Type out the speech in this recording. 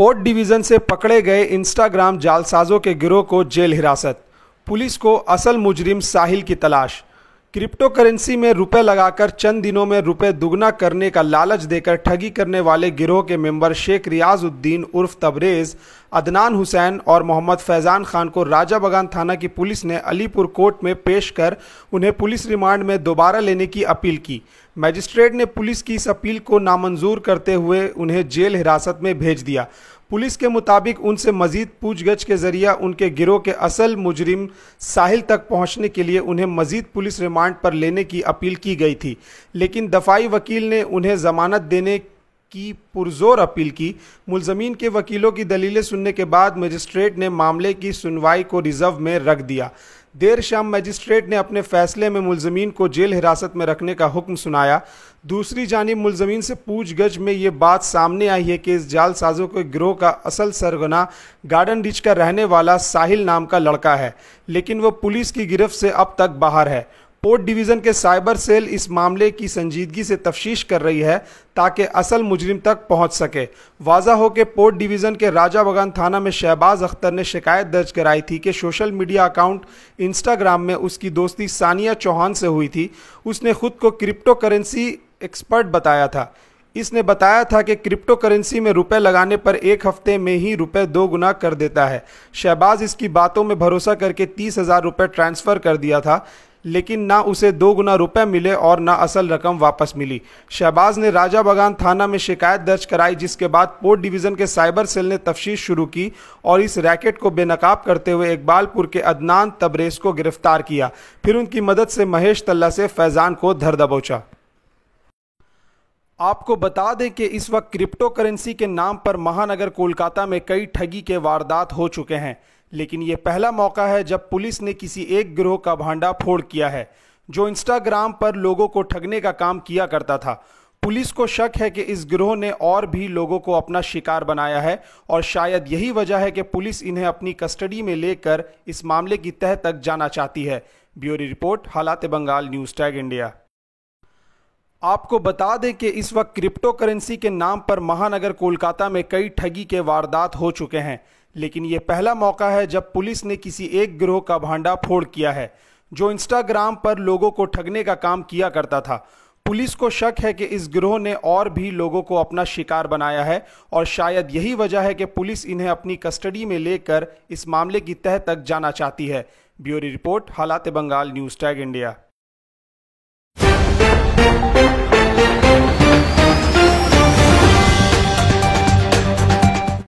port division से पकड़े गए इंस्टाग्राम जालसाजों के गिरोह को जेल हिरासत पुलिस को असल मुजरिम साहिल की तलाश क्रिप्टो करेंसी में रुपए लगाकर चंद दिनों में रुपए दुगना करने का लालच देकर ठगी करने वाले गिरोह के मेंबर शेख रियाजुद्दीन उर्फ तबरेज़ अदनान हुसैन और मोहम्मद फैज़ान खान को राजा बगान थाना की पुलिस ने अलीपुर कोर्ट में पेश कर उन्हें पुलिस रिमांड में दोबारा लेने की अपील की मजिस्ट्रेट ने पुलिस की इस अपील को नामंजूर करते हुए उन्हें जेल हिरासत में भेज दिया पुलिस के मुताबिक उनसे मजीद पूछगछ के जरिए उनके गिरोह के असल मुजरिम साहिल तक पहुंचने के लिए उन्हें मजीद पुलिस रिमांड पर लेने की अपील की गई थी लेकिन दफाई वकील ने उन्हें जमानत देने की पुरजोर अपील की मुलजमीन के वकीलों की दलीलें सुनने के बाद मजिस्ट्रेट ने मामले की सुनवाई को रिजर्व में रख दिया देर शाम मजिस्ट्रेट ने अपने फैसले में मुलजमीन को जेल हिरासत में रखने का हुक्म सुनाया दूसरी जानब मुलजमीन से पूछगछ में ये बात सामने आई है कि इस जालसाजों के गिरोह का असल सरगना गार्डन रिच का रहने वाला साहिल नाम का लड़का है लेकिन वह पुलिस की गिरफ्त से अब तक बाहर है पोर्ट डिवीज़न के साइबर सेल इस मामले की संजीदगी से तफ्तीश कर रही है ताकि असल मुजरिम तक पहुंच सके वाजा हो कि पोर्ट डिवीज़न के राजा बगान थाना में शहबाज अख्तर ने शिकायत दर्ज कराई थी कि सोशल मीडिया अकाउंट इंस्टाग्राम में उसकी दोस्ती सानिया चौहान से हुई थी उसने खुद को क्रिप्टो करेंसी एक्सपर्ट बताया था इसने बताया था कि क्रिप्टो करेंसी में रुपए लगाने पर एक हफ्ते में ही रुपए दो गुना कर देता है शहबाज इसकी बातों में भरोसा करके तीस हज़ार रुपये ट्रांसफ़र कर दिया था लेकिन ना उसे दो गुना रुपए मिले और ना असल रकम वापस मिली शहबाज ने राजा बगान थाना में शिकायत दर्ज कराई जिसके बाद पोर्ट डिवीज़न के साइबर सेल ने तफ्तीश शुरू की और इस रैकेट को बेनकाब करते हुए इकबालपुर के अदनान तबरेज को गिरफ्तार किया फिर उनकी मदद से महेश तल्ला से फैज़ान को धर दबोचा आपको बता दें कि इस वक्त क्रिप्टो करेंसी के नाम पर महानगर कोलकाता में कई ठगी के वारदात हो चुके हैं लेकिन ये पहला मौका है जब पुलिस ने किसी एक गिरोह का भांडा फोड़ किया है जो इंस्टाग्राम पर लोगों को ठगने का काम किया करता था पुलिस को शक है कि इस गिरोह ने और भी लोगों को अपना शिकार बनाया है और शायद यही वजह है कि पुलिस इन्हें अपनी कस्टडी में लेकर इस मामले की तह तक जाना चाहती है ब्यूरो रिपोर्ट हालात बंगाल न्यूज टैग इंडिया आपको बता दें कि इस वक्त क्रिप्टो करेंसी के नाम पर महानगर कोलकाता में कई ठगी के वारदात हो चुके हैं लेकिन ये पहला मौका है जब पुलिस ने किसी एक गिरोह का भांडा फोड़ किया है जो इंस्टाग्राम पर लोगों को ठगने का काम किया करता था पुलिस को शक है कि इस गिरोह ने और भी लोगों को अपना शिकार बनाया है और शायद यही वजह है कि पुलिस इन्हें अपनी कस्टडी में लेकर इस मामले की तह तक जाना चाहती है ब्यूरो रिपोर्ट हालात बंगाल न्यूज़ टैग इंडिया